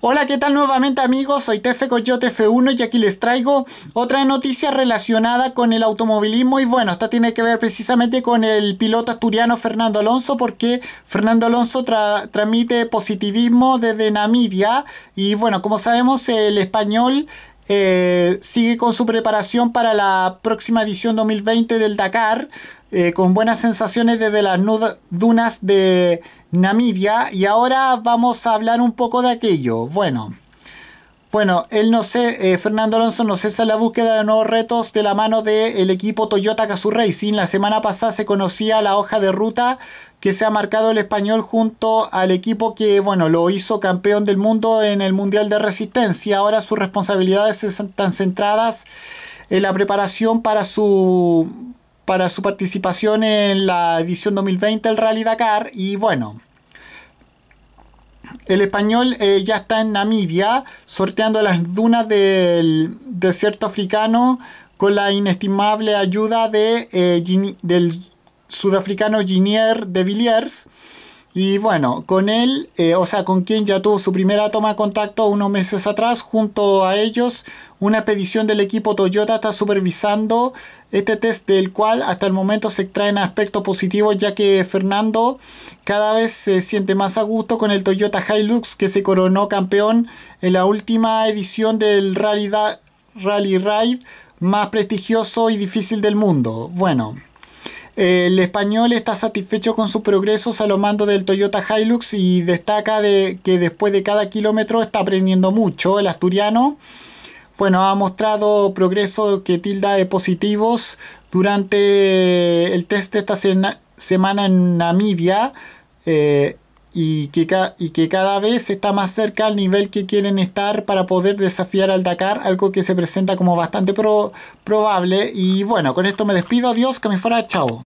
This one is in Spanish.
Hola, ¿qué tal nuevamente amigos? Soy Tefe Coyote F1 y aquí les traigo otra noticia relacionada con el automovilismo y bueno, esta tiene que ver precisamente con el piloto asturiano Fernando Alonso porque Fernando Alonso transmite positivismo desde Namibia y bueno, como sabemos el español eh, sigue con su preparación para la próxima edición 2020 del Dakar, eh, con buenas sensaciones desde las dunas de Namibia, y ahora vamos a hablar un poco de aquello. Bueno. Bueno, él no sé, eh, Fernando Alonso no cesa la búsqueda de nuevos retos de la mano del equipo Toyota Gazoo Racing. La semana pasada se conocía la hoja de ruta que se ha marcado el español junto al equipo que, bueno, lo hizo campeón del mundo en el Mundial de Resistencia. Ahora sus responsabilidades están centradas en la preparación para su para su participación en la edición 2020 del Rally Dakar y bueno, el español eh, ya está en Namibia, sorteando las dunas del desierto africano con la inestimable ayuda eh, del sudafricano Ginier de Villiers. Y bueno, con él, eh, o sea, con quien ya tuvo su primera toma de contacto unos meses atrás, junto a ellos, una expedición del equipo Toyota está supervisando este test del cual hasta el momento se extraen aspectos positivos ya que Fernando cada vez se siente más a gusto con el Toyota Hilux que se coronó campeón en la última edición del Rally, Rally Ride más prestigioso y difícil del mundo. Bueno el español está satisfecho con sus progresos a lo mando del Toyota Hilux y destaca de que después de cada kilómetro está aprendiendo mucho. El asturiano, bueno, ha mostrado progreso que tilda de positivos durante el test de esta semana en Namibia. Eh, y que, cada vez está más cerca al nivel que quieren estar para poder desafiar al Dakar, algo que se presenta como bastante probable. Y bueno, con esto me despido, adiós, que me fuera, chao.